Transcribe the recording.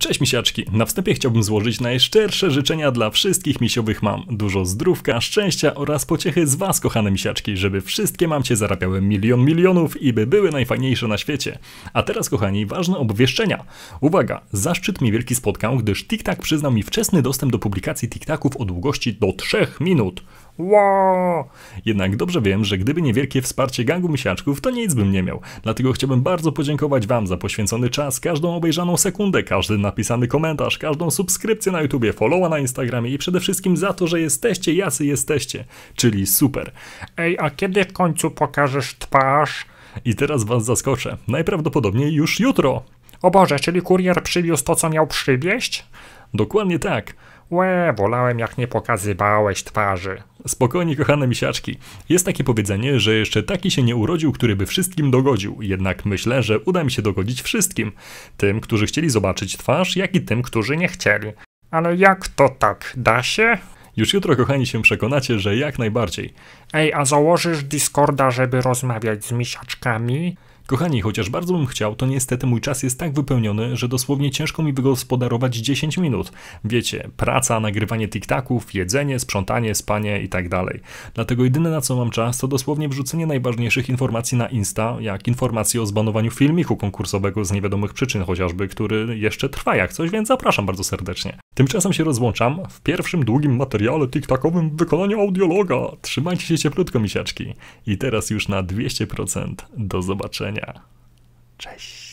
Cześć misiaczki, na wstępie chciałbym złożyć najszczersze życzenia dla wszystkich misiowych mam. Dużo zdrówka, szczęścia oraz pociechy z was kochane misiaczki, żeby wszystkie mamcie zarabiały milion milionów i by były najfajniejsze na świecie. A teraz kochani, ważne obwieszczenia. Uwaga, zaszczyt mi wielki spotkał, gdyż TikTok przyznał mi wczesny dostęp do publikacji TikToków o długości do 3 minut. Wow! Jednak dobrze wiem, że gdyby niewielkie wsparcie gangu misiaczków, to nic bym nie miał. Dlatego chciałbym bardzo podziękować Wam za poświęcony czas, każdą obejrzaną sekundę, każdy napisany komentarz, każdą subskrypcję na YouTubie, followa na Instagramie i przede wszystkim za to, że jesteście jacy jesteście, czyli super. Ej, a kiedy w końcu pokażesz twarz? I teraz Was zaskoczę. Najprawdopodobniej już jutro. O Boże, czyli kurier przywiózł to, co miał przywieźć? Dokładnie tak. Łe, wolałem jak nie pokazywałeś twarzy. Spokojnie, kochane misiaczki. Jest takie powiedzenie, że jeszcze taki się nie urodził, który by wszystkim dogodził. Jednak myślę, że uda mi się dogodzić wszystkim. Tym, którzy chcieli zobaczyć twarz, jak i tym, którzy nie chcieli. Ale jak to tak? Da się? Już jutro, kochani, się przekonacie, że jak najbardziej. Ej, a założysz Discorda, żeby rozmawiać z misiaczkami? Kochani, chociaż bardzo bym chciał, to niestety mój czas jest tak wypełniony, że dosłownie ciężko mi wygospodarować 10 minut. Wiecie, praca, nagrywanie TikTaków, jedzenie, sprzątanie, spanie i tak dalej. Dlatego jedyne na co mam czas to dosłownie wrzucenie najważniejszych informacji na Insta, jak informacje o zbanowaniu filmiku konkursowego z niewiadomych przyczyn chociażby, który jeszcze trwa jak coś, więc zapraszam bardzo serdecznie. Tymczasem się rozłączam w pierwszym długim materiale TikTakowym w wykonaniu audiologa. Trzymajcie się cieplutko, misiaczki. I teraz już na 200%. Do zobaczenia. Cześć.